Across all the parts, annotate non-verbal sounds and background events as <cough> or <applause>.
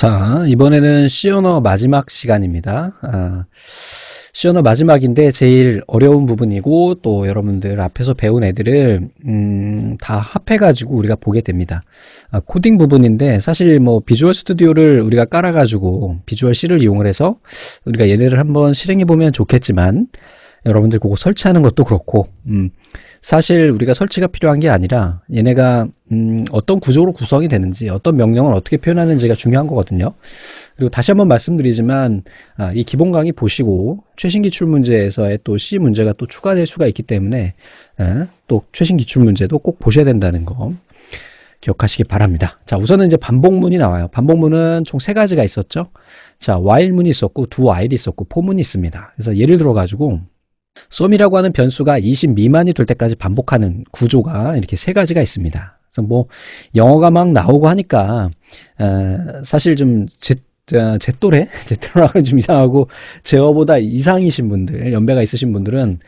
자, 이번에는 C 언너 마지막 시간입니다. 아, C 언어 마지막인데 제일 어려운 부분이고 또 여러분들 앞에서 배운 애들을 음, 다 합해가지고 우리가 보게 됩니다. 아, 코딩 부분인데 사실 뭐 비주얼 스튜디오를 우리가 깔아가지고 비주얼 C를 이용을 해서 우리가 얘네를 한번 실행해 보면 좋겠지만 여러분들 그거 설치하는 것도 그렇고 음, 사실 우리가 설치가 필요한 게 아니라 얘네가 음, 어떤 구조로 구성이 되는지 어떤 명령을 어떻게 표현하는지가 중요한 거거든요. 그리고 다시 한번 말씀드리지만 아, 이 기본 강의 보시고 최신 기출 문제에서의 또 C 문제가 또 추가될 수가 있기 때문에 아, 또 최신 기출 문제도 꼭 보셔야 된다는 거 기억하시기 바랍니다. 자, 우선은 이제 반복문이 나와요. 반복문은 총 세 가지가 있었죠. 자, while문이 있었고 do while이 있었고 for문이 있습니다. 그래서 예를 들어 가지고 썸이라고 하는 변수가 20 미만이 될 때까지 반복하는 구조가 이렇게 세 가지가 있습니다. 그래서 뭐 영어가 막 나오고 하니까 어, 사실 좀제 어, 제 또래, <laughs> 제또래랑고좀 이상하고 제어보다 이상이신 분들, 연배가 있으신 분들은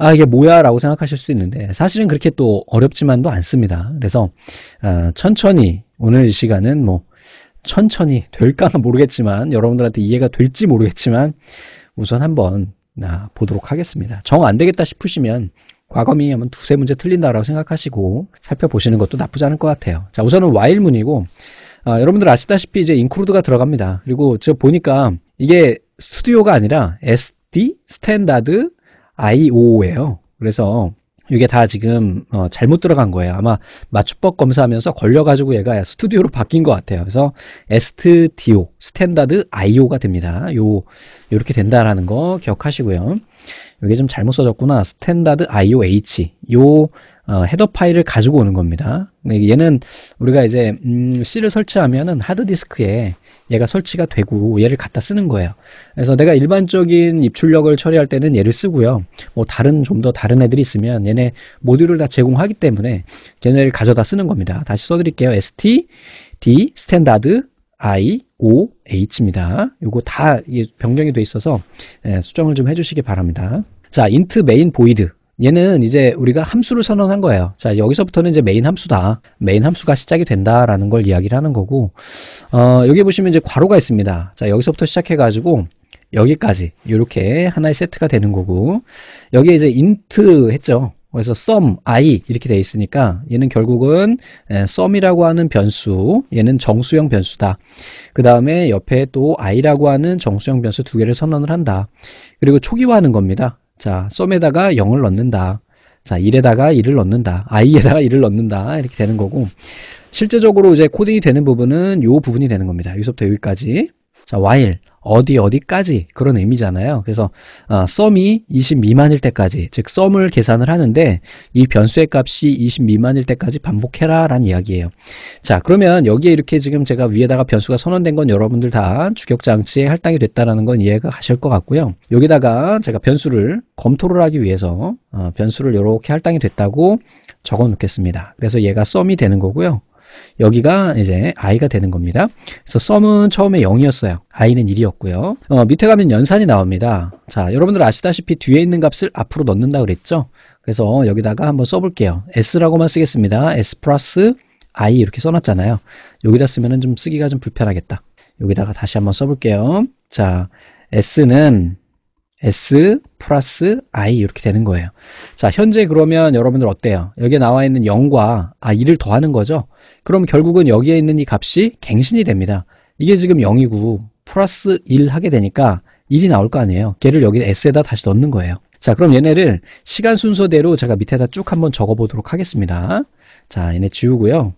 아 이게 뭐야라고 생각하실 수 있는데 사실은 그렇게 또 어렵지만도 않습니다. 그래서 어, 천천히 오늘 이 시간은 뭐 천천히 될까는 모르겠지만 여러분들한테 이해가 될지 모르겠지만 우선 한번 아, 보도록 하겠습니다. 정 안 되겠다 싶으시면 과거미 하면 두세 문제 틀린다라고 생각하시고 살펴보시는 것도 나쁘지 않을 것 같아요. 자, 우선은 와일문이고 아, 여러분들 아시다시피 이제 인크루드가 들어갑니다. 그리고 저 보니까 이게 스튜디오가 아니라 SD 스탠다드 IO예요. 그래서 이게 다 지금 어, 잘못 들어간 거예요. 아마 맞춤법 검사하면서 걸려가지고 얘가 스튜디오로 바뀐 것 같아요. 그래서 STDO, 스탠다드 IO가 됩니다. 요, 요렇게 된다라는 거 기억하시고요. 이게 좀 잘못 써졌구나. 스탠다드 IOH. 요 어, 헤더 파일을 가지고 오는 겁니다. 얘는 우리가 이제 씨 음, C를 설치하면은 하드디스크에 얘가 설치가 되고 얘를 갖다 쓰는 거예요. 그래서 내가 일반적인 입출력을 처리할 때는 얘를 쓰고요. 뭐 다른 좀 더 다른 애들이 있으면 얘네 모듈을 다 제공하기 때문에 얘네를 가져다 쓰는 겁니다. 다시 써드릴게요. ST, D, standard I, O, H입니다. 요거 다 변경이 돼 있어서 예, 수정을 좀 해주시기 바랍니다. 자, int main void 얘는 이제 우리가 함수를 선언한 거예요. 자, 여기서부터는 이제 메인 함수다. 메인 함수가 시작이 된다라는 걸 이야기를 하는 거고, 어, 여기 보시면 이제 괄호가 있습니다. 자, 여기서부터 시작해가지고, 여기까지 이렇게 하나의 세트가 되는 거고 여기에 이제 인트 했죠 그래서 sum i 이렇게 돼 있으니까 얘는 결국은 예, sum이라고 하는 변수 얘는 정수형 변수다 그 다음에 옆에 또 i라고 하는 정수형 변수 두 개를 선언을 한다 그리고 초기화하는 겁니다 자, 썸에다가 0을 넣는다. 자, 1에다가 1을 넣는다. i에다가 1을 넣는다. 이렇게 되는 거고 실제적으로 이제 코딩이 되는 부분은 요 부분이 되는 겁니다. 여기서부터 여기까지. 자, while 어디 어디까지 그런 의미잖아요. 그래서 어, 썸이 20 미만일 때까지 즉 썸을 계산을 하는데 이 변수의 값이 20 미만일 때까지 반복해라 라는 이야기예요. 자 그러면 여기에 이렇게 지금 제가 위에다가 변수가 선언된 건 여러분들 다 주격장치에 할당이 됐다는 건 이해가 하실 것 같고요. 여기다가 제가 변수를 검토를 하기 위해서 어, 변수를 이렇게 할당이 됐다고 적어 놓겠습니다. 그래서 얘가 썸이 되는 거고요. 여기가 이제 i가 되는 겁니다. 그래서 썸은 처음에 0이었어요. i는 1이었고요. 어, 밑에 가면 연산이 나옵니다. 자, 여러분들 아시다시피 뒤에 있는 값을 앞으로 넣는다 그랬죠? 그래서 여기다가 한번 써볼게요. s라고만 쓰겠습니다. s 플러스 i 이렇게 써놨잖아요. 여기다 쓰면좀 쓰기가 좀 불편하겠다. 여기다가 다시 한번 써볼게요. 자, s는 s 플러스 i 이렇게 되는 거예요. 자, 현재 그러면 여러분들 어때요? 여기에 나와 있는 0과 아 2를 더하는 거죠. 그럼 결국은 여기에 있는 이 값이 갱신이 됩니다. 이게 지금 0이고 플러스 1 하게 되니까 1이 나올 거 아니에요. 걔를 여기 S에다 다시 넣는 거예요. 자 그럼 얘네를 시간 순서대로 제가 밑에다 쭉 한번 적어보도록 하겠습니다. 자 얘네 지우고요.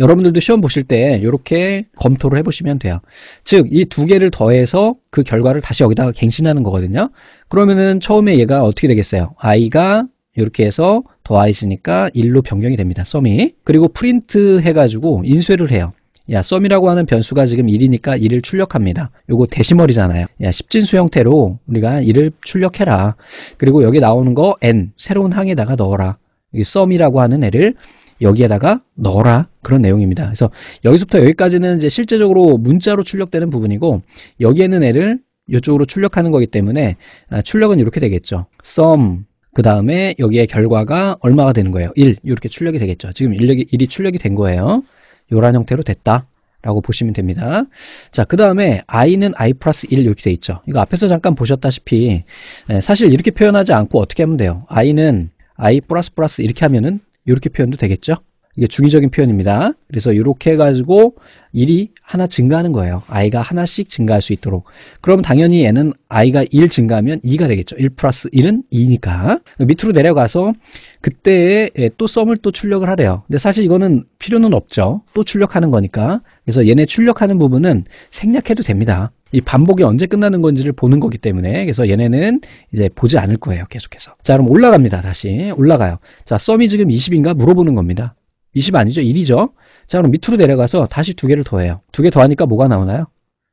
여러분들도 시험 보실 때 이렇게 검토를 해보시면 돼요. 즉 이 두 개를 더해서 그 결과를 다시 여기다가 갱신하는 거거든요. 그러면은 처음에 얘가 어떻게 되겠어요? i가 이렇게 해서 더 i 이으니까 1로 변경이 됩니다. 썸이. 그리고 프린트 해가지고 인쇄를 해요. 야, 썸이라고 하는 변수가 지금 1이니까 1을 출력합니다. 요거 데시멀이잖아요. 야, 십진수 형태로 우리가 1을 출력해라. 그리고 여기 나오는 거 n, 새로운 항에다가 넣어라. 여기 썸이라고 하는 애를 여기에다가 넣어라 그런 내용입니다. 그래서 여기서부터 여기까지는 이제 실제적으로 문자로 출력되는 부분이고 여기에는 애를 이쪽으로 출력하는 거기 때문에 아, 출력은 이렇게 되겠죠. sum 그 다음에 여기에 결과가 얼마가 되는 거예요? 1 이렇게 출력이 되겠죠. 지금 1이, 출력이 된 거예요. 이런 형태로 됐다. 라고 보시면 됩니다. 자, 그 다음에 i는 i 플러스 1 이렇게 돼 있죠. 이거 앞에서 잠깐 보셨다시피 예, 사실 이렇게 표현하지 않고 어떻게 하면 돼요? i는 i 플러스 플러스 이렇게 하면은 이렇게 표현도 되겠죠. 이게 주기적인 표현입니다. 그래서 이렇게 해가지고 1이 하나 증가하는 거예요. i가 하나씩 증가할 수 있도록. 그럼 당연히 얘는 i가 1 증가하면 2가 되겠죠. 1 플러스 1은 2니까. 밑으로 내려가서 그때에 예, 또 썸을 또 출력을 하래요. 근데 사실 이거는 필요는 없죠. 또 출력하는 거니까. 그래서 얘네 출력하는 부분은 생략해도 됩니다. 이 반복이 언제 끝나는 건지를 보는 거기 때문에 그래서 얘네는 이제 보지 않을 거예요 계속해서 자 그럼 올라갑니다 다시 올라가요 자 썸이 지금 20인가 물어보는 겁니다 20 아니죠? 1이죠? 자, 그럼 밑으로 내려가서 다시 두 개를 더해요. 두 개 더하니까 뭐가 나오나요?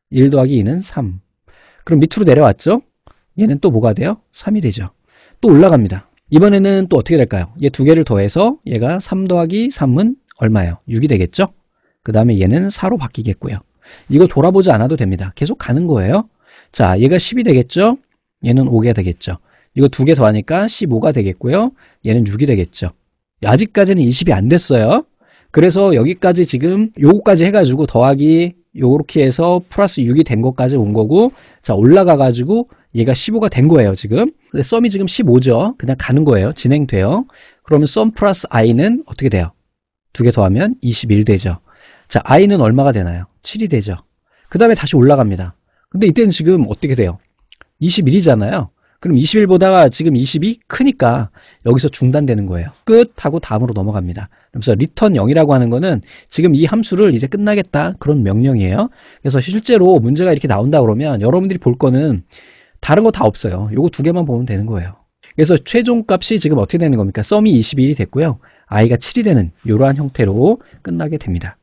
1 더하기 2는 3. 그럼 밑으로 내려왔죠? 얘는 또 뭐가 돼요? 3이 되죠. 또 올라갑니다. 이번에는 또 어떻게 될까요? 얘 두 개를 더해서 얘가 3 더하기 3은 얼마예요? 6이 되겠죠? 그 다음에 얘는 4로 바뀌겠고요. 이거 돌아보지 않아도 됩니다. 계속 가는 거예요. 자, 얘가 10이 되겠죠? 얘는 5개 되겠죠. 이거 두 개 더하니까 15가 되겠고요. 얘는 6이 되겠죠. 아직까지는 2 0이안 됐어요. 그래서 여기까지 지금 요거까지 해가지고 더하기 요렇게 해서 플러스 6이 된 것까지 온 거고 자 올라가가지고 얘가 15가 된 거예요 지금 근데 썸이 지금 15죠 그냥 가는 거예요 진행돼요 그러면 썸 플러스 i는 어떻게 돼요 두 개 더하면 21 되죠 자 i는 얼마가 되나요 7이 되죠 그 다음에 다시 올라갑니다 근데 이때는 지금 어떻게 돼요 21이잖아요 그럼 21보다 지금 20이 크니까 여기서 중단되는 거예요. 끝 하고 다음으로 넘어갑니다. 그래서 return 0이라고 하는 거는 지금 이 함수를 이제 끝나겠다 그런 명령이에요. 그래서 실제로 문제가 이렇게 나온다 그러면 여러분들이 볼 거는 다른 거 다 없어요. 요거 두 개만 보면 되는 거예요. 그래서 최종 값이 지금 어떻게 되는 겁니까? 썸이 21이 됐고요. i가 7이 되는 이러한 형태로 끝나게 됩니다.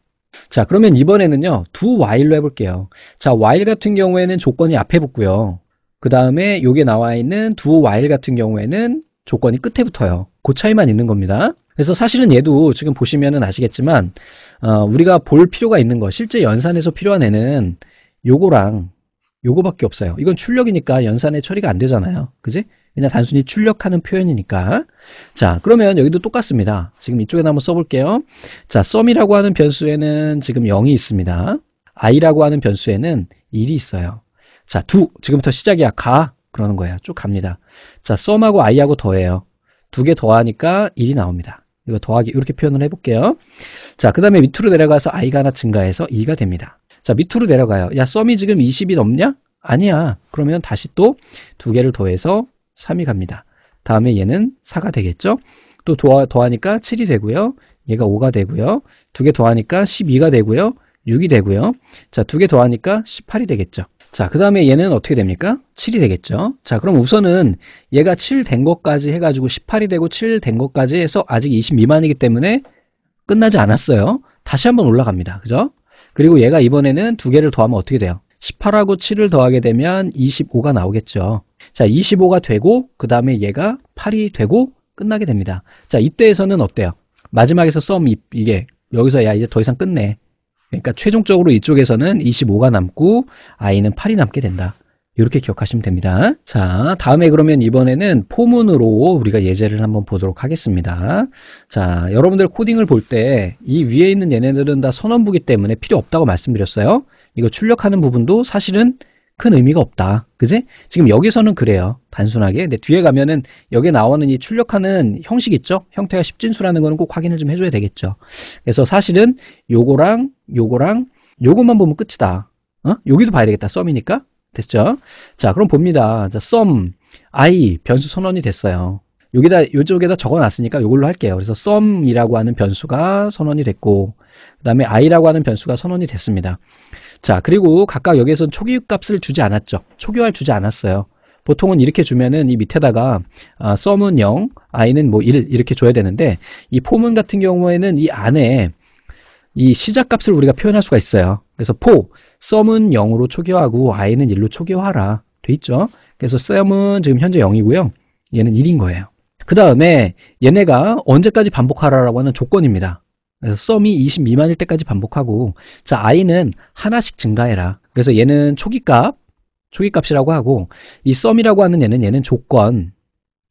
자 그러면 이번에는요. 두 while로 해볼게요. 자 while 같은 경우에는 조건이 앞에 붙고요. 그 다음에 여기에 나와 있는 두 o while 같은 경우에는 조건이 끝에 붙어요. 그 차이만 있는 겁니다. 그래서 사실은 얘도 지금 보시면은 아시겠지만 어, 우리가 볼 필요가 있는 거 실제 연산에서 필요한 애는 요거랑 요거밖에 없어요. 이건 출력이니까 연산에 처리가 안 되잖아요. 그지? 그냥 단순히 출력하는 표현이니까. 자, 그러면 여기도 똑같습니다. 지금 이쪽에다 한번 써볼게요. 자, 썸이라고 하는 변수에는 지금 0이 있습니다. i라고 하는 변수에는 1이 있어요. 자, 두 지금부터 시작이야. 가 그러는 거예요. 쭉 갑니다. 자, 썸하고 i하고 더해요. 두 개 더하니까 1이 나옵니다. 이거 더하기 이렇게 표현을 해볼게요. 자, 그 다음에 밑으로 내려가서 i가 하나 증가해서 2가 됩니다. 자, 밑으로 내려가요. 야, 썸이 지금 20이 넘냐? 아니야. 그러면 다시 또 두 개를 더해서 3이 갑니다. 다음에 얘는 4가 되겠죠? 또 더하, 더하니까 7이 되고요. 얘가 5가 되고요. 두 개 더하니까 12가 되고요. 6이 되고요. 자, 두 개 더하니까 18이 되겠죠. 자, 그 다음에 얘는 어떻게 됩니까? 7이 되겠죠? 자, 그럼 우선은 얘가 7 된 것까지 해가지고 18이 되고 7 된 것까지 해서 아직 20 미만이기 때문에 끝나지 않았어요. 다시 한번 올라갑니다. 그죠? 그리고 얘가 이번에는 두 개를 더하면 어떻게 돼요? 18하고 7을 더하게 되면 25가 나오겠죠. 자, 25가 되고 그 다음에 얘가 8이 되고 끝나게 됩니다. 자, 이때에서는 어때요? 마지막에서 썸 이게 여기서 야 이제 더 이상 끝내. 그러니까 최종적으로 이쪽에서는 25가 남고 i는 8이 남게 된다. 이렇게 기억하시면 됩니다. 자, 다음에 그러면 이번에는 포문으로 우리가 예제를 한번 보도록 하겠습니다. 자, 여러분들 코딩을 볼 때 이 위에 있는 얘네들은 다 선언부기 때문에 필요 없다고 말씀드렸어요. 이거 출력하는 부분도 사실은 큰 의미가 없다. 그지? 지금 여기서는 그래요. 단순하게. 근데 뒤에 가면은 여기에 나오는 이 출력하는 형식 있죠? 형태가 십진수라는 거는 꼭 확인을 좀 해줘야 되겠죠. 그래서 사실은 요거랑 요거랑 요것만 보면 끝이다. 어? 여기도 봐야 되겠다. 썸이니까. 됐죠? 자, 그럼 봅니다. 자, 썸, i 변수 선언이 됐어요. 여기다 요쪽에다 적어놨으니까 요걸로 할게요. 그래서 썸이라고 하는 변수가 선언이 됐고 그 다음에 i라고 하는 변수가 선언이 됐습니다. 자 그리고 각각 여기에선 초기값을 주지 않았죠. 초기화를 주지 않았어요. 보통은 이렇게 주면은 이 밑에다가 아, 썸은 0, i는 뭐1 이렇게 줘야 되는데 이 포문 같은 경우에는 이 안에 이 시작값을 우리가 표현할 수가 있어요. 그래서 포, 썸은 0으로 초기화하고 i는 1로 초기화하라 돼 있죠. 그래서 썸은 지금 현재 0이고요. 얘는 1인 거예요. 그 다음에 얘네가 언제까지 반복하라라고 하는 조건입니다. 썸이 20 미만일 때까지 반복하고 자 i는 하나씩 증가해라. 그래서 얘는 초기값, 초기값이라고 하고 이 썸이라고 하는 얘는 얘는 조건,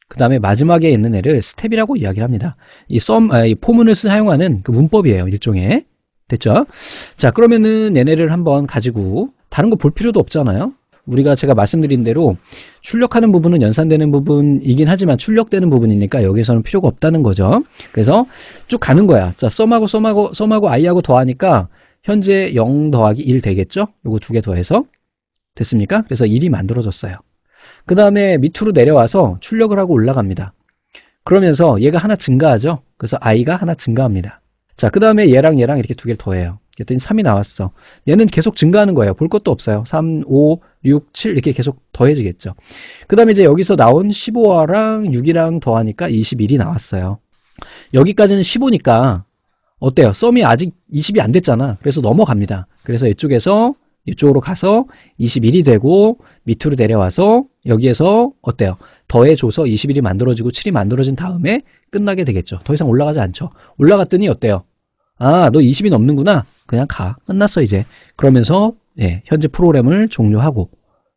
그 다음에 마지막에 있는 애를 스텝이라고 이야기를 합니다. 이 썸, 아, 이 포문을 사용하는 그 문법이에요. 일종의. 됐죠? 자 그러면은 얘네를 한번 가지고 다른 거 볼 필요도 없잖아요. 우리가 제가 말씀드린 대로 출력하는 부분은 연산되는 부분이긴 하지만 출력되는 부분이니까 여기서는 필요가 없다는 거죠. 그래서 쭉 가는 거야. 자, 썸하고 썸하고 썸하고 i하고 더하니까 현재 0 더하기 1 되겠죠? 요거 두 개 더해서 됐습니까? 그래서 1이 만들어졌어요. 그 다음에 밑으로 내려와서 출력을 하고 올라갑니다. 그러면서 얘가 하나 증가하죠? 그래서 i가 하나 증가합니다. 자, 그 다음에 얘랑 얘랑 이렇게 두 개를 더해요. 그랬더니 3이 나왔어. 얘는 계속 증가하는 거예요. 볼 것도 없어요. 3, 5, 6, 7 이렇게 계속 더해지겠죠. 그 다음에 이제 여기서 나온 1 5화랑 6이랑 더하니까 21이 나왔어요. 여기까지는 15니까 어때요? 썸이 아직 20이 안 됐잖아. 그래서 넘어갑니다. 그래서 이쪽에서 이쪽으로 가서 21이 되고 밑으로 내려와서 여기에서 어때요? 더해줘서 21이 만들어지고 7이 만들어진 다음에 끝나게 되겠죠. 더 이상 올라가지 않죠. 올라갔더니 어때요? 아, 너 20이 넘는구나. 그냥 가. 끝났어 이제. 그러면서 예, 현재 프로그램을 종료하고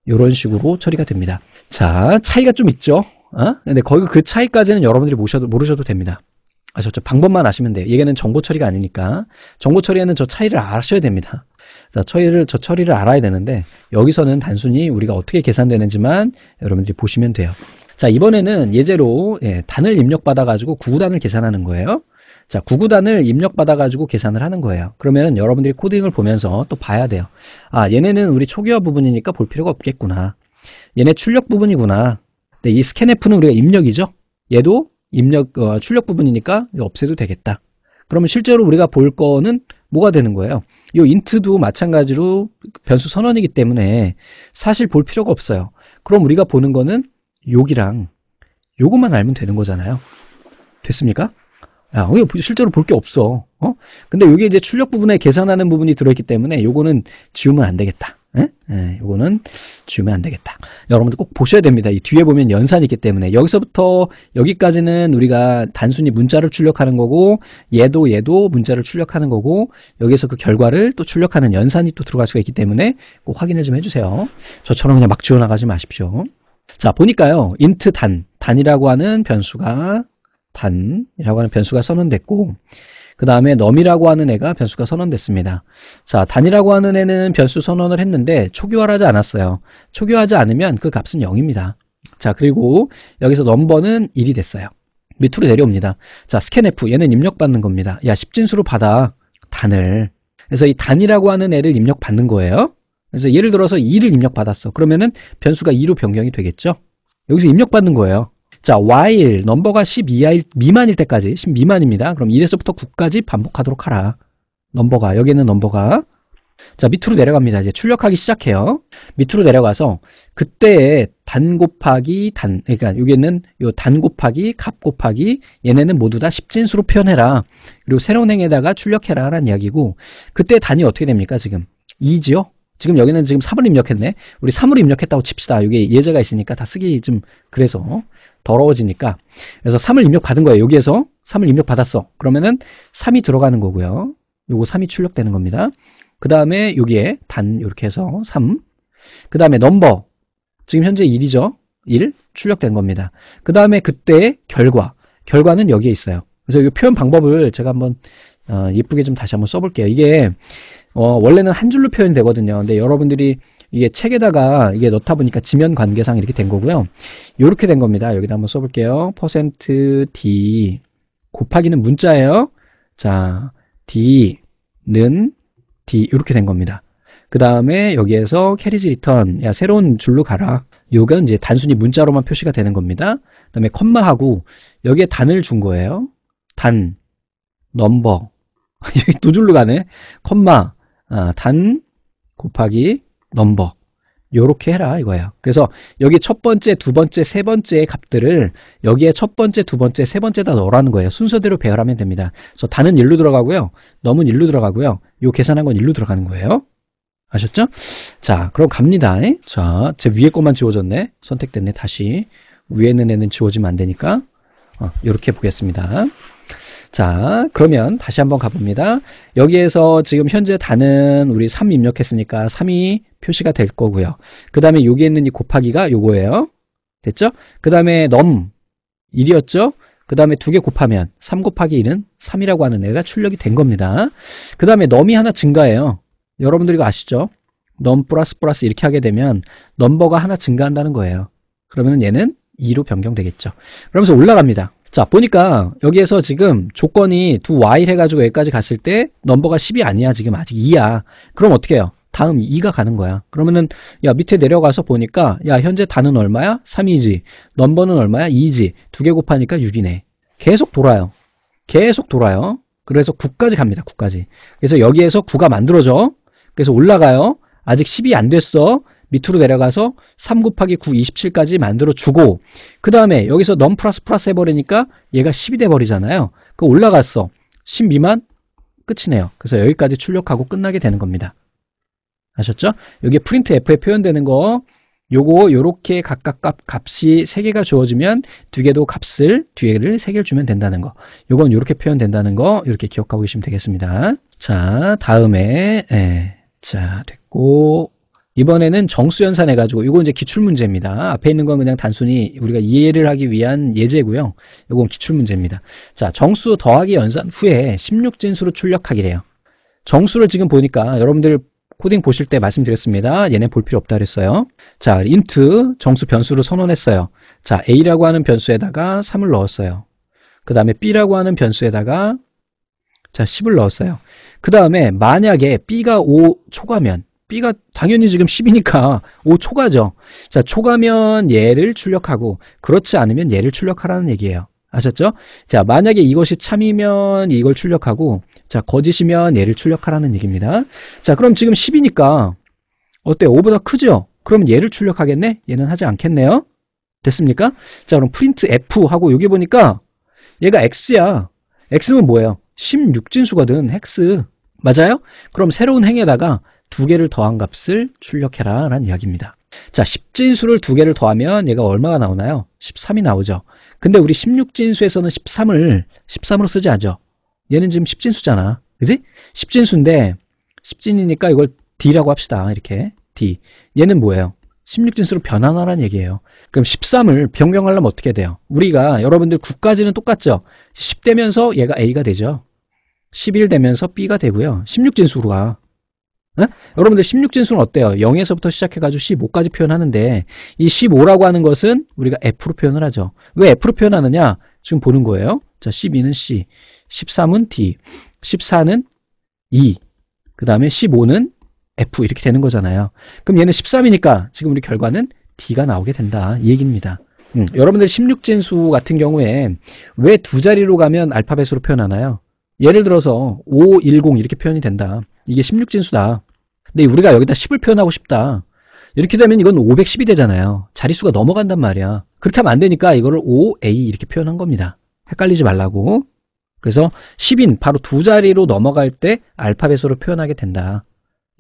이런 식으로 처리가 됩니다. 자, 차이가 좀 있죠. 어? 근데 거기 그 차이까지는 여러분들이 모셔도, 모르셔도 됩니다. 아셨죠? 방법만 아시면 돼요. 얘는 기 정보 처리가 아니니까. 정보 처리에는 저 차이를 아셔야 됩니다. 자, 처리를, 저 처리를 알아야 되는데, 여기서는 단순히 우리가 어떻게 계산되는지만 여러분들이 보시면 돼요. 자, 이번에는 예제로 예, 단을 입력받아가지고 구단을 계산하는 거예요. 자, 구구단을 입력받아가지고 계산을 하는 거예요. 그러면 여러분들이 코딩을 보면서 또 봐야 돼요. 아, 얘네는 우리 초기화 부분이니까 볼 필요가 없겠구나. 얘네 출력 부분이구나. 근데 이 스캔F는 우리가 입력이죠. 얘도 입력 어, 출력 부분이니까 없애도 되겠다. 그러면 실제로 우리가 볼 거는 뭐가 되는 거예요? 이 인트도 마찬가지로 변수 선언이기 때문에 사실 볼 필요가 없어요. 그럼 우리가 보는 거는 여기랑 요것만 알면 되는 거잖아요. 됐습니까? 아, 실제로 볼 게 없어. 어? 근데 여기 이제 출력 부분에 계산하는 부분이 들어있기 때문에 요거는 지우면 안 되겠다. 예? 예, 거는지면안 되겠다. 여러분들 꼭 보셔야 됩니다. 이 뒤에 보면 연산이 있기 때문에 여기서부터 여기까지는 우리가 단순히 문자를 출력하는 거고 얘도 얘도 문자를 출력하는 거고 여기서 그 결과를 또 출력하는 연산이 또 들어갈 수가 있기 때문에 꼭 확인을 좀 해주세요. 저처럼 그냥 막 지워나가지 마십시오. 자 보니까요. 인트 단, 단이라고 하는 변수가 단이라고 하는 변수가 선언됐고 그 다음에 넘이라고 하는 애가 변수가 선언됐습니다. 자, 단이라고 하는 애는 변수 선언을 했는데 초기화하지 않았어요. 초기화하지 않으면 그 값은 0입니다. 자, 그리고 여기서 넘버는 1이 됐어요. 밑으로 내려옵니다. 자, 스캔F 얘는 입력받는 겁니다. 야, 십진수로 받아. 단을. 그래서 이 단이라고 하는 애를 입력받는 거예요. 그래서 예를 들어서 2를 입력받았어. 그러면은 변수가 2로 변경이 되겠죠. 여기서 입력받는 거예요. 자, while 넘버가 10 이하일, 미만일 때까지 10 미만입니다. 그럼 1에서부터 9까지 반복하도록 하라. 넘버가 여기는 넘버가 자 밑으로 내려갑니다. 이제 출력하기 시작해요. 밑으로 내려가서 그때단 곱하기 단 그러니까 여기는 요단 곱하기 값 곱하기 얘네는 모두 다1 0진수로 표현해라. 그리고 새로운 행에다가 출력해라 라는 이야기고 그때 단이 어떻게 됩니까 지금? 2지요? 지금 여기는 지금 3을 입력했네. 우리 3을 입력했다고 칩시다. 이게 예제가 있으니까 다 쓰기 좀 그래서 더러워지니까. 그래서 3을 입력받은 거예요. 여기에서 3을 입력받았어. 그러면은 3이 들어가는 거고요. 요거 3이 출력되는 겁니다. 그 다음에 여기에 단 이렇게 해서 3. 그 다음에 넘버. 지금 현재 1이죠. 1 출력된 겁니다. 그 다음에 그때 결과. 결과는 여기에 있어요. 그래서 이 표현 방법을 제가 한번 어, 예쁘게 좀 다시 한번 써볼게요. 이게 어, 원래는 한 줄로 표현되거든요. 근데 여러분들이 이게 책에다가 이게 넣다 보니까 지면 관계상 이렇게 된 거고요. 이렇게 된 겁니다. 여기다 한번 써볼게요. %d 곱하기는 문자예요. 자, d는 d 이렇게 된 겁니다. 그 다음에 여기에서 캐리지 리턴, 야 새로운 줄로 가라. 요건 이제 단순히 문자로만 표시가 되는 겁니다. 그 다음에 컴마하고 여기에 단을 준 거예요. 단, 넘버, <laughs> 여기 두 줄로 가네. 컴마, 어, 단 곱하기 넘버 요렇게 해라 이거예요. 그래서 여기 첫 번째, 두 번째, 세번째 값들을 여기에 첫 번째, 두 번째, 세 번째다 넣으라는 거예요. 순서대로 배열하면 됩니다. 그래서 단은 일로 들어가고요. 넘은 일로 들어가고요. 요 계산한 건 일로 들어가는 거예요. 아셨죠? 자, 그럼 갑니다. 자, 제 위에 것만 지워졌네. 선택됐네. 다시. 위에 있는 애는 지워지면 안 되니까. 이렇게 어, 보겠습니다. 자 그러면 다시 한번 가봅니다. 여기에서 지금 현재 단은 우리 3 입력했으니까 3이 표시가 될 거고요. 그 다음에 여기 있는 이 곱하기가 요거예요. 됐죠? 그 다음에 넘 1이었죠? 그 다음에 두 개 곱하면 3 곱하기 1은 3이라고 하는 애가 출력이 된 겁니다. 그 다음에 넘이 하나 증가해요. 여러분들이 이거 아시죠? 넘 플러스 플러스 이렇게 하게 되면 넘버가 하나 증가한다는 거예요. 그러면 얘는 2로 변경되겠죠. 그러면서 올라갑니다. 자 보니까 여기에서 지금 조건이 두 while 해가지고 여기까지 갔을 때 넘버가 10이 아니야 지금 아직 2야 그럼 어떻게 해요 다음 2가 가는 거야 그러면은 야 밑에 내려가서 보니까 야 현재 단은 얼마야 3이지 넘버는 얼마야 2지 이두개 곱하니까 6이네 계속 돌아요 계속 돌아요 그래서 9까지 갑니다 9까지 그래서 여기에서 9가 만들어져 그래서 올라가요 아직 10이 안 됐어 밑으로 내려가서 3 곱하기 9 27까지 만들어 주고 그 다음에 여기서 넘 플러스 플러스 해버리니까 얘가 10이 돼버리잖아요. 그 올라갔어. 10 미만 끝이네요. 그래서 여기까지 출력하고 끝나게 되는 겁니다. 아셨죠? 여기 프린트 F에 표현되는 거 요거 요렇게 각각 값, 값이 3개가 주어지면 두 개도 값을 뒤에를 3개를 주면 된다는 거 요건 요렇게 표현된다는 거 이렇게 기억하고 계시면 되겠습니다 자 다음에 예, 자 됐고 이번에는 정수연산 해가지고 이건 이제 기출문제입니다. 앞에 있는 건 그냥 단순히 우리가 이해를 하기 위한 예제고요. 이건 기출문제입니다. 자 정수 더하기 연산 후에 16진수로 출력하기래요. 정수를 지금 보니까 여러분들 코딩 보실 때 말씀드렸습니다. 얘네 볼 필요 없다 그랬어요. 자, 인트 정수 변수로 선언했어요. 자, a라고 하는 변수에다가 3을 넣었어요. 그 다음에 b라고 하는 변수에다가 자 10을 넣었어요. 그 다음에 만약에 b가 5 초과면 B가 당연히 지금 10이니까 5 초과죠. 자, 초과면 얘를 출력하고 그렇지 않으면 얘를 출력하라는 얘기예요. 아셨죠? 자, 만약에 이것이 참이면 이걸 출력하고 자, 거짓이면 얘를 출력하라는 얘기입니다. 자, 그럼 지금 10이니까 어때? 5보다 크죠? 그럼 얘를 출력하겠네? 얘는 하지 않겠네요. 됐습니까? 자, 그럼 프린트 F 하고 여기 보니까 얘가 X야. X는 뭐예요? 16진수거든. 헥스. 맞아요? 그럼 새로운 행에다가 두 개를 더한 값을 출력해라 라는 이야기입니다. 자, 10진수를 두 개를 더하면 얘가 얼마가 나오나요? 13이 나오죠. 근데 우리 16진수에서는 13을 13으로 쓰지 않죠. 얘는 지금 10진수잖아. 그지? 10진수인데 10진이니까 이걸 D라고 합시다. 이렇게 D. 얘는 뭐예요? 16진수로 변환하라는 얘기예요. 그럼 13을 변경하려면 어떻게 돼요? 우리가 여러분들 9까지는 똑같죠? 10 되면서 얘가 A가 되죠. 11 되면서 B가 되고요. 16진수로 가. 여러분들 16진수는 어때요? 0에서부터 시작해가지고 15까지 표현하는데 이 15라고 하는 것은 우리가 F로 표현을 하죠. 왜 F로 표현하느냐? 지금 보는 거예요. 자, 12는 C, 13은 D, 14는 E, 그 다음에 15는 F 이렇게 되는 거잖아요. 그럼 얘는 13이니까 지금 우리 결과는 D가 나오게 된다. 이 얘기입니다. 음, 여러분들 16진수 같은 경우에 왜 두 자리로 가면 알파벳으로 표현하나요? 예를 들어서 510 이렇게 표현이 된다. 이게 16진수다. 근데 우리가 여기다 10을 표현하고 싶다. 이렇게 되면 이건 510이 되잖아요. 자릿수가 넘어간단 말이야. 그렇게 하면 안 되니까 이거를 5A 이렇게 표현한 겁니다. 헷갈리지 말라고. 그래서 10인 바로 두 자리로 넘어갈 때 알파벳으로 표현하게 된다.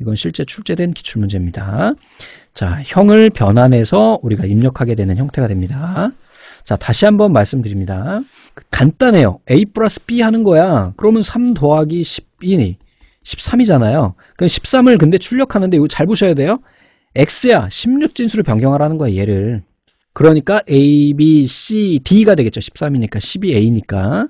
이건 실제 출제된 기출문제입니다. 자, 형을 변환해서 우리가 입력하게 되는 형태가 됩니다. 자, 다시 한번 말씀드립니다. 그, 간단해요. A 플러스 B 하는 거야. 그러면 3 더하기 10이니 13이잖아요. 그 13을 근데 출력하는데 이거 잘 보셔야 돼요. x야 16진수를 변경하라는 거야 얘를. 그러니까 a, b, c, d가 되겠죠. 13이니까 12a니까.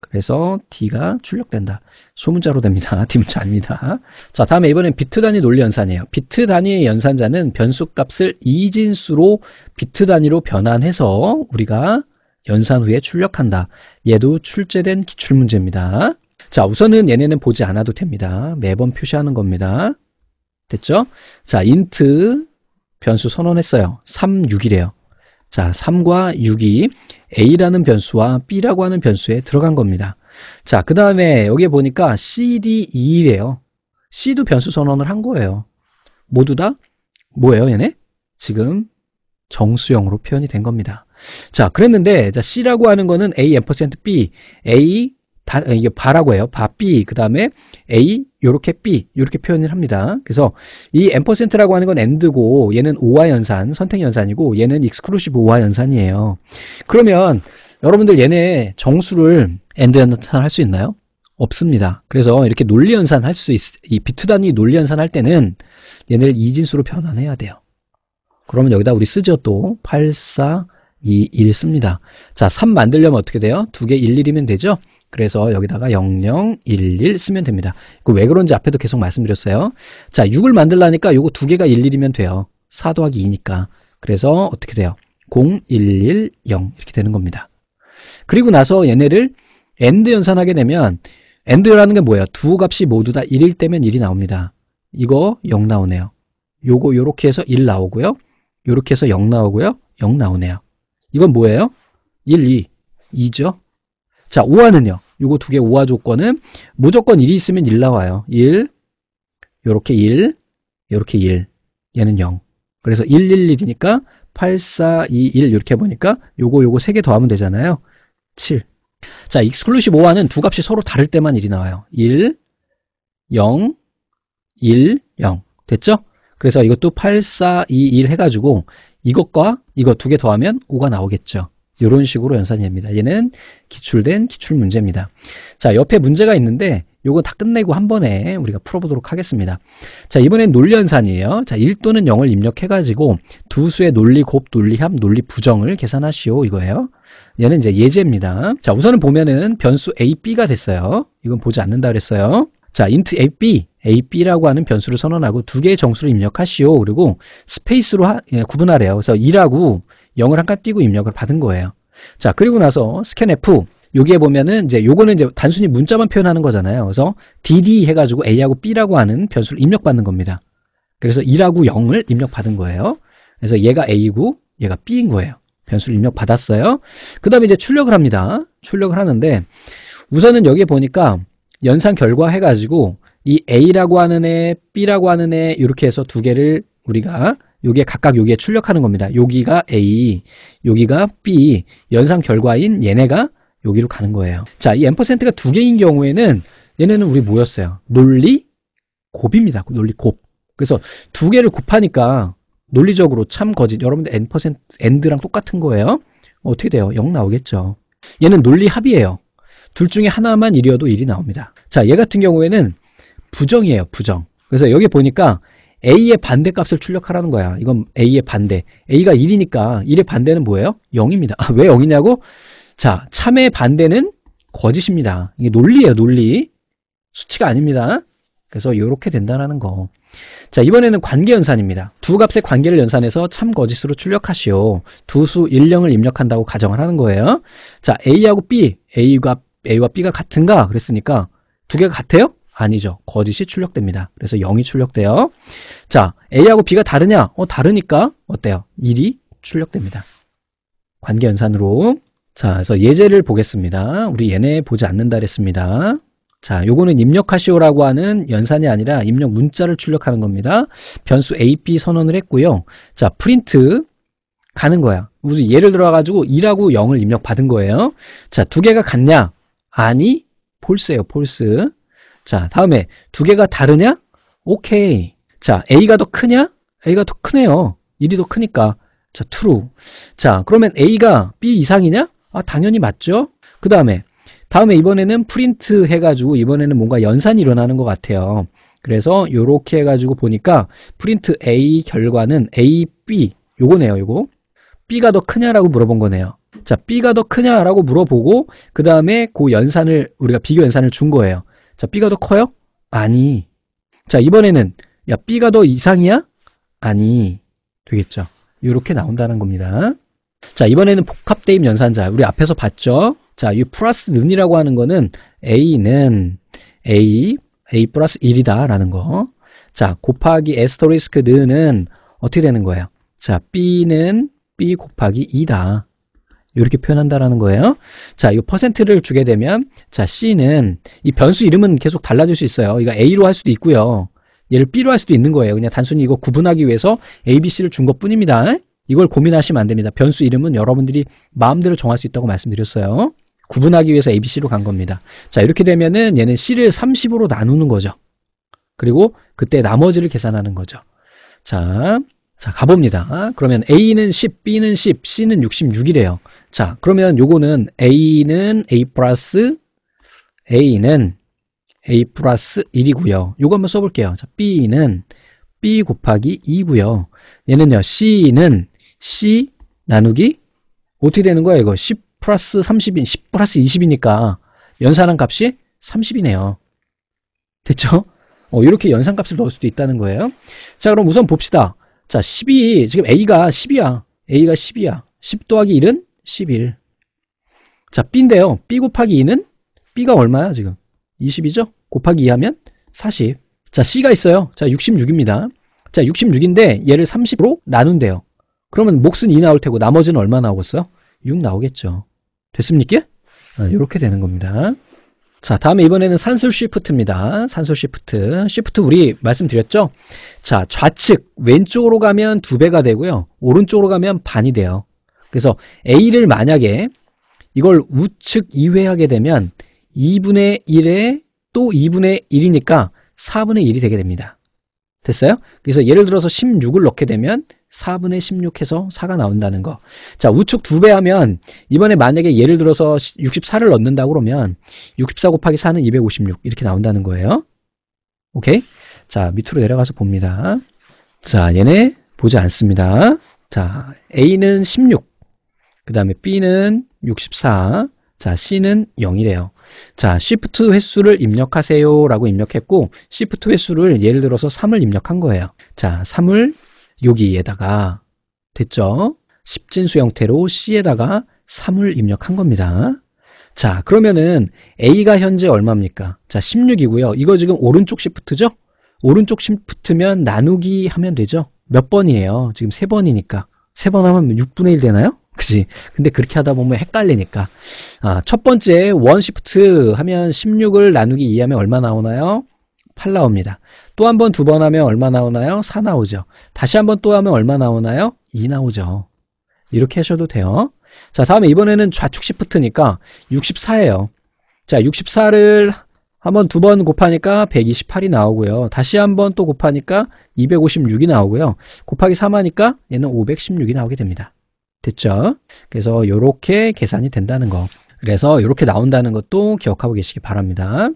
그래서 d가 출력된다. 소문자로 됩니다. d <laughs> 문자 아닙니다. 자 다음에 이번엔 비트 단위 논리 연산이에요. 비트 단위의 연산자는 변수값을 이진수로 비트 단위로 변환해서 우리가 연산 후에 출력한다. 얘도 출제된 기출문제입니다. 자, 우선은 얘네는 보지 않아도 됩니다. 매번 표시하는 겁니다. 됐죠? 자, 인트 변수 선언했어요. 3, 6이래요. 자, 3과 6이 A라는 변수와 B라고 하는 변수에 들어간 겁니다. 자, 그 다음에 여기에 보니까 C, D, E래요. C도 변수 선언을 한 거예요. 모두 다 뭐예요, 얘네? 지금 정수형으로 표현이 된 겁니다. 자, 그랬는데 자, C라고 하는 거는 A, M%B, A, 다, 이게 바라고 해요. 바 B 그 다음에 A 요렇게 B 요렇게 표현을 합니다. 그래서 이 엠퍼센트라고 하는 건 엔드고 얘는 오화 연산 선택 연산이고 얘는 익스클루시브 오화 연산이에요. 그러면 여러분들 얘네 정수를 엔드 연산 할 수 있나요? 없습니다. 그래서 이렇게 논리 연산 할 수 있, 이 비트 단위 논리 연산 할 때는 얘네를 이진수로 변환해야 돼요. 그러면 여기다 우리 쓰죠 또 8, 4, 2, 1 씁니다. 자, 3 만들려면 어떻게 돼요? 2개 1, 1이면 되죠? 그래서 여기다가 0011 쓰면 됩니다. 그 왜 그런지 앞에도 계속 말씀드렸어요. 자, 6을 만들라니까 요거 두 개가 11이면 돼요. 4 더하기 2니까. 그래서 어떻게 돼요? 0110 이렇게 되는 겁니다. 그리고 나서 얘네를 엔드 연산하게 되면 엔드라는 게 뭐예요? 두 값이 모두 다 1일 때면 1이 나옵니다. 이거 0 나오네요. 요거 요렇게 해서 1 나오고요. 요렇게 해서 0 나오고요. 0 나오네요. 이건 뭐예요? 1, 2, 2죠. 자, 5화는요. 요거 두개 5화 조건은 무조건 1이 있으면 1 나와요. 1, 요렇게 1, 요렇게 1, 얘는 0. 그래서 1, 1, 1이니까 8, 4, 2, 1 이렇게 보니까 요거 요거 세 개 더하면 되잖아요. 7. 자, 익스클루시브 5화는 두 값이 서로 다를 때만 1이 나와요. 1, 0, 1, 0. 됐죠? 그래서 이것도 8, 4, 2, 1 해가지고 이것과 이거 두 개 더하면 5가 나오겠죠. 이런 식으로 연산이합니다. 얘는 기출된 기출 문제입니다. 자, 옆에 문제가 있는데 요거 다 끝내고 한 번에 우리가 풀어보도록 하겠습니다. 자, 이번엔 논리연산이에요. 자, 1 또는 0을 입력해가지고 두 수의 논리 곱, 논리 합, 논리 부정을 계산하시오 이거예요. 얘는 이제 예제입니다. 자, 우선은 보면은 변수 a, b가 됐어요. 이건 보지 않는다 그랬어요. 자, int a, b, a, b라고 하는 변수를 선언하고 두 개의 정수를 입력하시오. 그리고 스페이스로 하, 예, 구분하래요. 그래서 2라고 0을 한 칸 띄고 입력을 받은 거예요. 자, 그리고 나서 s c a n F 여기에 보면은 이제 요거는 이제 단순히 문자만 표현하는 거잖아요. 그래서 DD 해가지고 A하고 B라고 하는 변수를 입력받는 겁니다. 그래서 2라고 0을 입력받은 거예요. 그래서 얘가 A고 이 얘가 B인 거예요. 변수를 입력받았어요. 그 다음에 이제 출력을 합니다. 출력을 하는데 우선은 여기에 보니까 연산 결과 해가지고 이 A라고 하는 애, B라고 하는 애 이렇게 해서 두 개를 우리가 여기에 각각 여기에 출력하는 겁니다. 여기가 A, 여기가 B, 연산 결과인 얘네가 여기로 가는 거예요. 자, 이 M%가 두 개인 경우에는 얘네는 우리 뭐였어요? 논리 곱입니다. 논리 곱. 그래서 두 개를 곱하니까 논리적으로 참 거짓. 여러분들 N%, 엔드랑 똑같은 거예요. 어떻게 돼요? 0 나오겠죠. 얘는 논리 합이에요. 둘 중에 하나만 1이어도 1이 나옵니다. 자, 얘 같은 경우에는 부정이에요. 부정. 그래서 여기 보니까 a의 반대값을 출력하라는 거야. 이건 a의 반대. a가 1이니까 1의 반대는 뭐예요? 0입니다. 아, 왜 0이냐고? 자, 참의 반대는 거짓입니다. 이게 논리예요, 논리. 수치가 아닙니다. 그래서 이렇게 된다는 거. 자, 이번에는 관계연산입니다. 두 값의 관계를 연산해서 참 거짓으로 출력하시오. 두 수 1령을 입력한다고 가정을 하는 거예요. 자, a하고 b, a가, a와 b가 같은가? 그랬으니까 두 개가 같아요? 아니죠. 거짓이 출력됩니다. 그래서 0이 출력돼요. 자, A하고 B가 다르냐? 어, 다르니까 어때요? 1이 출력됩니다. 관계연산으로. 자, 그래서 예제를 보겠습니다. 우리 얘네 보지 않는다 그랬습니다. 자, 요거는 입력하시오라고 하는 연산이 아니라 입력 문자를 출력하는 겁니다. 변수 A, B 선언을 했고요. 자, 프린트 가는 거야. 무슨 예를 들어가지고 2하고 0을 입력받은 거예요. 자, 두 개가 같냐? 아니, 폴스예요, 폴스. 자, 다음에 두 개가 다르냐? 오케이. 자, A가 더 크냐? A가 더 크네요. 1이 더 크니까. 자, true. 자, 그러면 A가 B 이상이냐? 아, 당연히 맞죠? 그 다음에, 다음에 이번에는 프린트 해가지고 이번에는 뭔가 연산이 일어나는 것 같아요. 그래서 요렇게 해가지고 보니까 프린트 A 결과는 A, B 요거네요 요거 B가 더 크냐라고 물어본 거네요 자 B가 더 크냐라고 물어보고 그 다음에 그 연산을 우리가 비교 연산을 준 거예요 자, B가 더 커요? 아니. 자, 이번에는 야, B가 더 이상이야? 아니. 되겠죠. 이렇게 나온다는 겁니다. 자, 이번에는 복합대입 연산자. 우리 앞에서 봤죠? 자, 이 플러스 는이라고 하는 거는 A는 A, A 플러스 1이다 라는 거. 자, 곱하기 에스토리스크 는은 어떻게 되는 거예요? 자, B는 B 곱하기 2다. 이렇게 표현한다라는 거예요. 자, 이 퍼센트를 주게 되면 자, C는 이 변수 이름은 계속 달라질 수 있어요. 이거 A로 할 수도 있고요. 얘를 B로 할 수도 있는 거예요. 그냥 단순히 이거 구분하기 위해서 A, B, C를 준 것뿐입니다. 이걸 고민하시면 안 됩니다. 변수 이름은 여러분들이 마음대로 정할 수 있다고 말씀드렸어요. 구분하기 위해서 A, B, C로 간 겁니다. 자, 이렇게 되면은 얘는 C를 30으로 나누는 거죠. 그리고 그때 나머지를 계산하는 거죠. 자, 자 가봅니다. 그러면 A는 10, B는 10, C는 66이래요. 자, 그러면 요거는 A는 A 플러스 A는 A 플러스 1이고요. 요거 한번 써볼게요. 자, B는 B 곱하기 2고요. 얘는요. C는 C 나누기 어떻게 되는 거야 이거? 10 플러스 30인 10 플러스 20이니까 연산한 값이 30이네요. 됐죠? 어, 이렇게 연산값을 넣을 수도 있다는 거예요. 자, 그럼 우선 봅시다. 자, 10이, 지금 A가 10이야. A가 10이야. 10 더하기 1은 11. 자, B인데요. B 곱하기 2는 B가 얼마야 지금? 20이죠? 곱하기 2 하면 40. 자, C가 있어요. 자, 66입니다. 자, 66인데 얘를 30으로 나눈대요. 그러면 몫은 2 나올 테고 나머지는 얼마 나오겠어요? 6 나오겠죠. 됐습니까? 아, 이렇게 되는 겁니다. 자, 다음에 이번에는 산술 쉬프트입니다 산술 쉬프트쉬프트 우리 말씀드렸죠? 자, 좌측, 왼쪽으로 가면 2배가 되고요. 오른쪽으로 가면 반이 돼요. 그래서 A를 만약에 이걸 우측 2회하게 되면 2분의 1에 또 2분의 1이니까 4분의 1이 되게 됩니다. 됐어요? 그래서 예를 들어서 16을 넣게 되면 4분의 16해서 4가 나온다는 거. 자, 우측 2배 하면 이번에 만약에 예를 들어서 64를 넣는다고 그러면 64 곱하기 4는 256 이렇게 나온다는 거예요. 오케이? 자, 밑으로 내려가서 봅니다. 자, 얘네 보지 않습니다. 자, A는 16, 그 다음에 B는 64, 자 C는 0이래요. 자 Shift 횟수를 입력하세요 라고 입력했고 Shift 횟수를 예를 들어서 3을 입력한 거예요. 자 3을 여기에다가 됐죠? 십진수 형태로 C에다가 3을 입력한 겁니다. 자 그러면은 A가 현재 얼마입니까? 자 16이고요. 이거 지금 오른쪽 시프트죠? 오른쪽 시프트면 나누기 하면 되죠? 몇 번이에요? 지금 3번이니까. 3번 하면 6분의 1 되나요? 그지? 근데 그렇게 하다 보면 헷갈리니까. 아, 첫 번째 원 시프트 하면 16을 나누기 2하면 얼마 나오나요? 8 나옵니다. 또 한 번, 두 번 하면 얼마 나오나요? 4 나오죠. 다시 한 번 또 하면 얼마 나오나요? 2 나오죠. 이렇게 하셔도 돼요. 자, 다음에 이번에는 좌측 시프트니까 64예요. 자, 64를 한 번 두 번 곱하니까 128이 나오고요. 다시 한 번 또 곱하니까 256이 나오고요. 곱하기 3하니까 얘는 516이 나오게 됩니다. 됐죠? 그래서 이렇게 계산이 된다는 거. 그래서 이렇게 나온다는 것도 기억하고 계시기 바랍니다.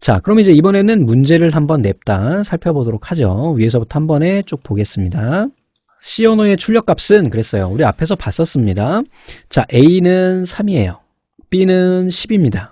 자, 그럼 이제 이번에는 문제를 한번 냅다 살펴보도록 하죠. 위에서부터 한 번에 쭉 보겠습니다. 시어노의 출력값은 그랬어요. 우리 앞에서 봤었습니다. 자, A는 3이에요. B는 10입니다.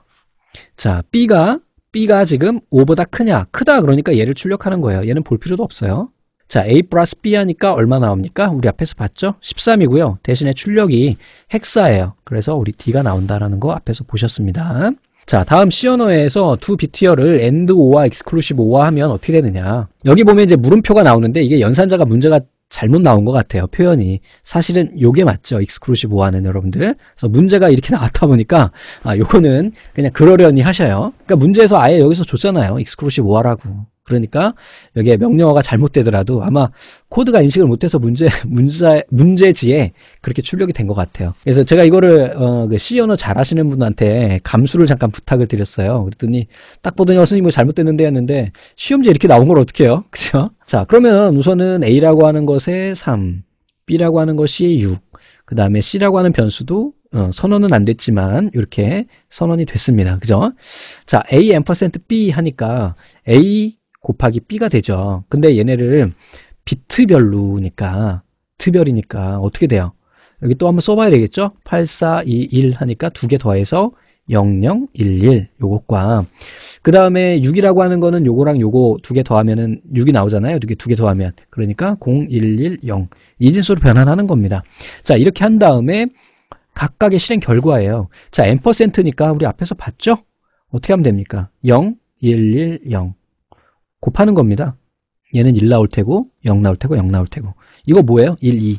자, B가 B가 지금 5보다 크냐? 크다 그러니까 얘를 출력하는 거예요. 얘는 볼 필요도 없어요. 자, A 플러스 B 하니까 얼마 나옵니까? 우리 앞에서 봤죠? 13이고요. 대신에 출력이 헥사예요. 그래서 우리 D가 나온다라는 거 앞에서 보셨습니다. 자, 다음 시어너에서 두 비티어를 AND OR, EXCLUSIVE OR 하면 어떻게 되느냐. 여기 보면 이제 물음표가 나오는데 이게 연산자가 문제가 잘못 나온 것 같아요. 표현이. 사실은 요게 맞죠. 익스클루시브 오하는 여러분들. 그래서 문제가 이렇게 <laughs> 나왔다 보니까 아, 요거는 그냥 그러려니 하셔요. 그러니까 문제에서 아예 여기서 줬잖아요. 익스클루시브 오하라고. 그러니까 여기에 명령어가 잘못되더라도 아마 코드가 인식을 못해서 문제 <laughs> 문제 문제지에 그렇게 출력이 된 것 같아요. 그래서 제가 이거를 어, 그 C 언어 잘하시는 분한테 감수를 잠깐 부탁을 드렸어요. 그랬더니 딱 보더니 어, 생님뭐 잘못됐는데 했는데 시험지에 이렇게 나온 걸 어떻게 해요? <laughs> 그죠? 자 그러면 우선은 A라고 하는 것에 3, B라고 하는 것이 6, 그 다음에 C라고 하는 변수도 어, 선언은 안 됐지만 이렇게 선언이 됐습니다. 그죠? 자 A&B M%, 하니까 A 곱하기 B가 되죠. 근데 얘네를 비트별로니까, 트별이니까 어떻게 돼요? 여기 또 한번 써봐야 되겠죠? 8, 4, 2, 1 하니까 두 개 더해서 0011 요것과 그 다음에 6이라고 하는 거는 요거랑 요거 두 개 더하면은 6이 나오잖아요. 두 개 두 개 더하면 그러니까 0110 이진수로 변환하는 겁니다. 자 이렇게 한 다음에 각각의 실행 결과예요. 자 n%니까 우리 앞에서 봤죠? 어떻게 하면 됩니까? 0110 곱하는 겁니다. 얘는 1 나올 테고 0 나올 테고 0 나올 테고 이거 뭐예요? 1, 2.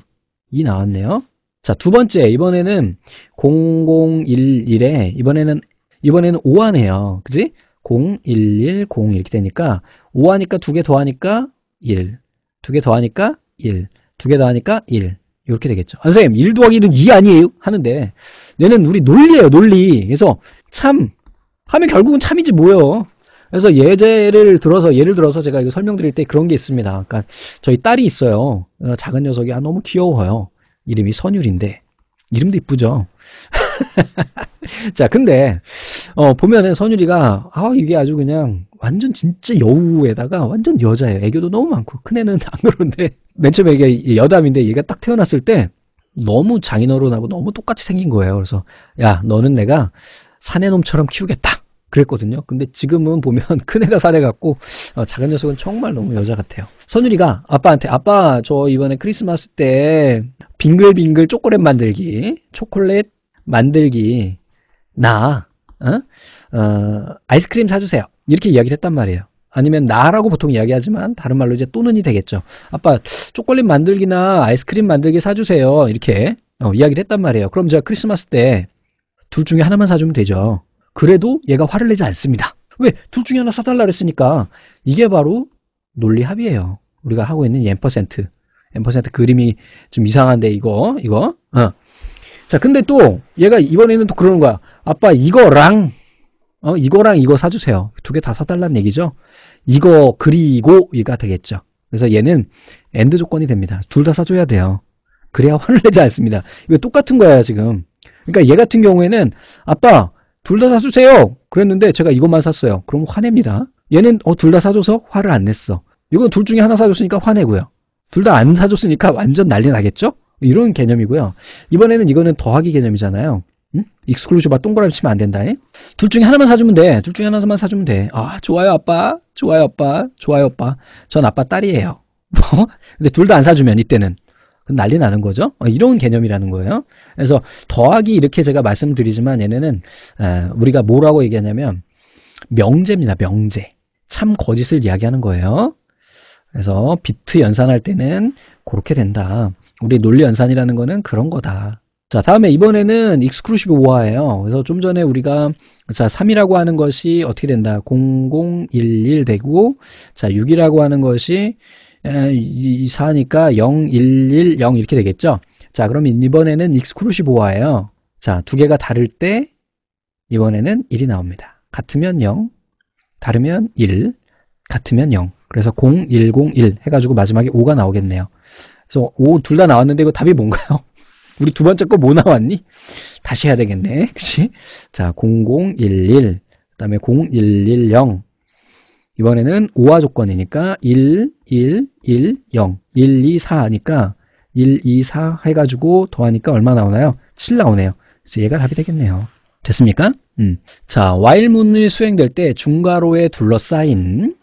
2 나왔네요. 자, 두 번째 이번에는 0011에 이번에는 이번에는 5하네요. 그지? 011 0 이렇게 되니까 5하니까 두 개 더하니까 1. 두 개 더하니까 1. 두 개 더하니까 1. 이렇게 되겠죠. 아, 선생님 1 더하기 1은 2 아니에요? 하는데 얘는 우리 논리예요. 논리. 그래서 참 하면 결국은 참이지 뭐예요. 그래서 예제를 들어서 예를 들어서 제가 이거 설명드릴 때 그런 게 있습니다. 그러니까 저희 딸이 있어요. 어, 작은 녀석이 아 너무 귀여워요. 이름이 선율인데 이름도 이쁘죠. <laughs> 자, 근데 어, 보면은 선율이가 아 이게 아주 그냥 완전 진짜 여우에다가 완전 여자예요. 애교도 너무 많고 큰 애는 안 그런데 <laughs> 맨 처음에 이게 여담인데 얘가 딱 태어났을 때 너무 장인어른하고 너무 똑같이 생긴 거예요. 그래서 야 너는 내가 사내놈처럼 키우겠다. 그랬거든요. 근데 지금은 보면 <laughs> 큰애가 사해갖고 어, 작은 녀석은 정말 너무 여자 같아요. 선율이가 아빠한테 아빠 저 이번에 크리스마스 때 빙글빙글 초콜릿 만들기 초콜릿 만들기 나 어? 어, 아이스크림 사주세요. 이렇게 이야기를 했단 말이에요. 아니면 나라고 보통 이야기하지만 다른 말로 이제 또는이 되겠죠. 아빠 초콜릿 만들기나 아이스크림 만들기 사주세요. 이렇게 어, 이야기를 했단 말이에요. 그럼 제가 크리스마스 때 둘 중에 하나만 사주면 되죠. 그래도 얘가 화를 내지 않습니다. 왜? 둘 중에 하나 사달라 그랬으니까 이게 바로 논리 합의예요. 우리가 하고 있는 n%. n% 그림이 좀 이상한데 이거 이거 어. 자 근데 또 얘가 이번에는 또 그러는 거야 아빠 이거랑 어 이거랑 이거 사주세요 두 개 다 사달라는 얘기죠 이거 그리고 이가 되겠죠 그래서 얘는 엔드 조건이 됩니다 둘 다 사줘야 돼요 그래야 화를 내지 않습니다 이거 똑같은 거야 지금 그러니까 얘 같은 경우에는 아빠 둘다 사주세요. 그랬는데 제가 이것만 샀어요. 그럼 화냅니다. 얘는 어, 둘 다 사줘서 화를 안 냈어. 이건 둘 중에 하나 사줬으니까 화내고요. 둘 다 안 사줬으니까 완전 난리 나겠죠? 이런 개념이고요. 이번에는 이거는 더하기 개념이잖아요. 응? 익스클루시브가 동그라미 치면 안 된다. 에? 둘 중에 하나만 사주면 돼. 둘 중에 하나만 사주면 돼. 아 좋아요 아빠, 좋아요 아빠, 좋아요 아빠. 전 아빠 딸이에요. <laughs> 뭐? 근데 둘 다 안 사주면 이때는 그 난리 나는 거죠. 어, 이런 개념이라는 거예요. 그래서 더하기 이렇게 제가 말씀드리지만 얘네는 우리가 뭐라고 얘기하냐면 명제입니다. 명제. 참 거짓을 이야기하는 거예요. 그래서 비트 연산할 때는 그렇게 된다. 우리 논리 연산이라는 거는 그런 거다. 자 다음에 이번에는 익스크루시브 오화예요 그래서 좀 전에 우리가 자 3이라고 하는 것이 어떻게 된다 0011 되고 자 6이라고 하는 것이 4니까 0, 1, 1, 0 이렇게 되겠죠. 자, 그럼 이번에는 익스크루시보아예요. 자, 두 개가 다를 때 이번에는 1이 나옵니다. 같으면 0, 다르면 1, 같으면 0. 그래서 0, 1, 0, 1 해가지고 마지막에 5가 나오겠네요. 그래서 5 둘 다 나왔는데 이거 답이 뭔가요? <laughs> 우리 두 번째 거 뭐 나왔니? 다시 해야 되겠네. 그치? 자, 0011, 그 다음에 0110, 이번에는 5화 조건이니까 1, 1, 1, 0, 1, 2, 4니까 1, 2, 4 해가지고 더하니까 얼마 나오나요? 7 나오네요. 그래서 얘가 답이 되겠네요. 됐습니까? 음. 자, w h 문이 수행될 때 중괄호에 둘러싸인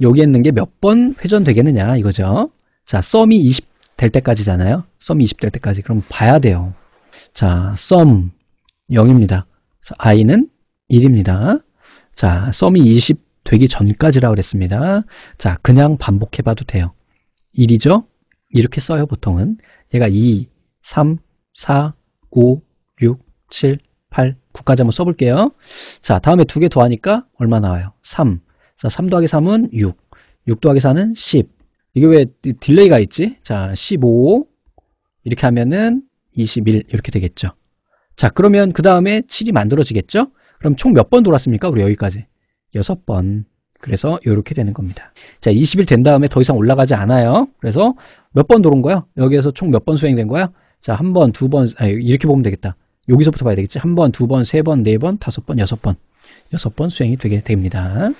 여기 있는 게 몇 번 회전되겠느냐 이거죠. 자, 썸이 20 될 때까지잖아요. 썸이 20 될 때까지. 그럼 봐야 돼요. 자, 썸 0입니다. 자, i는 1입니다. 자, 썸이 20 되기 전까지라고 그랬습니다. 자, 그냥 반복해봐도 돼요. 1이죠? 이렇게 써요, 보통은. 얘가 2, 3, 4, 5, 6, 7, 8, 9까지 한번 써볼게요. 자, 다음에 2개 더하니까 얼마 나와요? 3. 자, 3 더하기 3은 6. 6 더하기 4는 10. 이게 왜 딜레이가 있지? 자, 15. 이렇게 하면은 21 이렇게 되겠죠. 자, 그러면 그 다음에 7이 만들어지겠죠? 그럼 총 몇 번 돌았습니까? 우리 여기까지. 여섯 번 그래서 이렇게 되는 겁니다. 자, 20일 된 다음에 더 이상 올라가지 않아요. 그래서 몇 번 도는 거야? 여기에서 총 몇 번 수행된 거야? 자, 한 번, 두 번, 아, 이렇게 보면 되겠다. 여기서부터 봐야 되겠지? 한 번, 두 번, 세 번, 네 번, 다섯 번, 여섯 번. 여섯 번 수행이 되게 됩니다.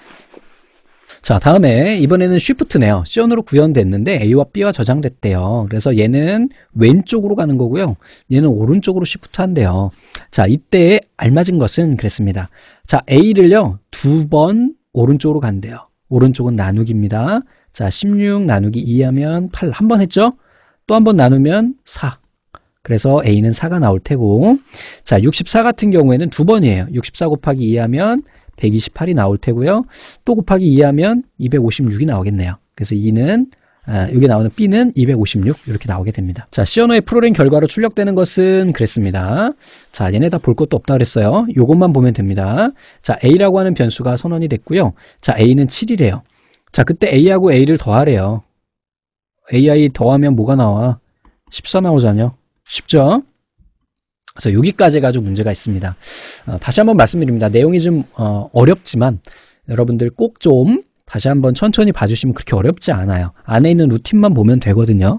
자 다음에 이번에는 쉬프트네요. 시 C으로 구현됐는데 A와 B와 저장됐대요. 그래서 얘는 왼쪽으로 가는 거고요. 얘는 오른쪽으로 쉬프트한대요. 자 이때 알맞은 것은 그랬습니다. 자 A를요 두 번 오른쪽으로 간대요. 오른쪽은 나누기입니다. 자16 나누기 2하면 8 한 번 했죠? 또 한 번 나누면 4 그래서 A는 4가 나올 테고 자64 같은 경우에는 두 번이에요. 64 곱하기 2하면 128이 나올 테고요. 또 곱하기 2하면 256이 나오겠네요. 그래서 2는 아, 여기 나오는 B는 256 이렇게 나오게 됩니다. 자, 시어노의 프로링 결과로 출력되는 것은 그랬습니다. 자, 얘네 다 볼 것도 없다 그랬어요. 요것만 보면 됩니다. 자, A라고 하는 변수가 선언이 됐고요. 자, A는 7이래요. 자, 그때 A하고 A를 더하래요. AI 더하면 뭐가 나와? 14 나오잖아요. 쉽죠? 그래서 여기까지 가지고 문제가 있습니다. 어, 다시 한번 말씀드립니다. 내용이 좀 어, 어렵지만 여러분들 꼭 좀 다시 한번 천천히 봐주시면 그렇게 어렵지 않아요. 안에 있는 루틴만 보면 되거든요.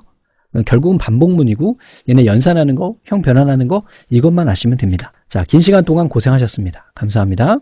어, 결국은 반복문이고 얘네 연산하는 거, 형 변환하는 거 이것만 아시면 됩니다. 자, 긴 시간 동안 고생하셨습니다. 감사합니다.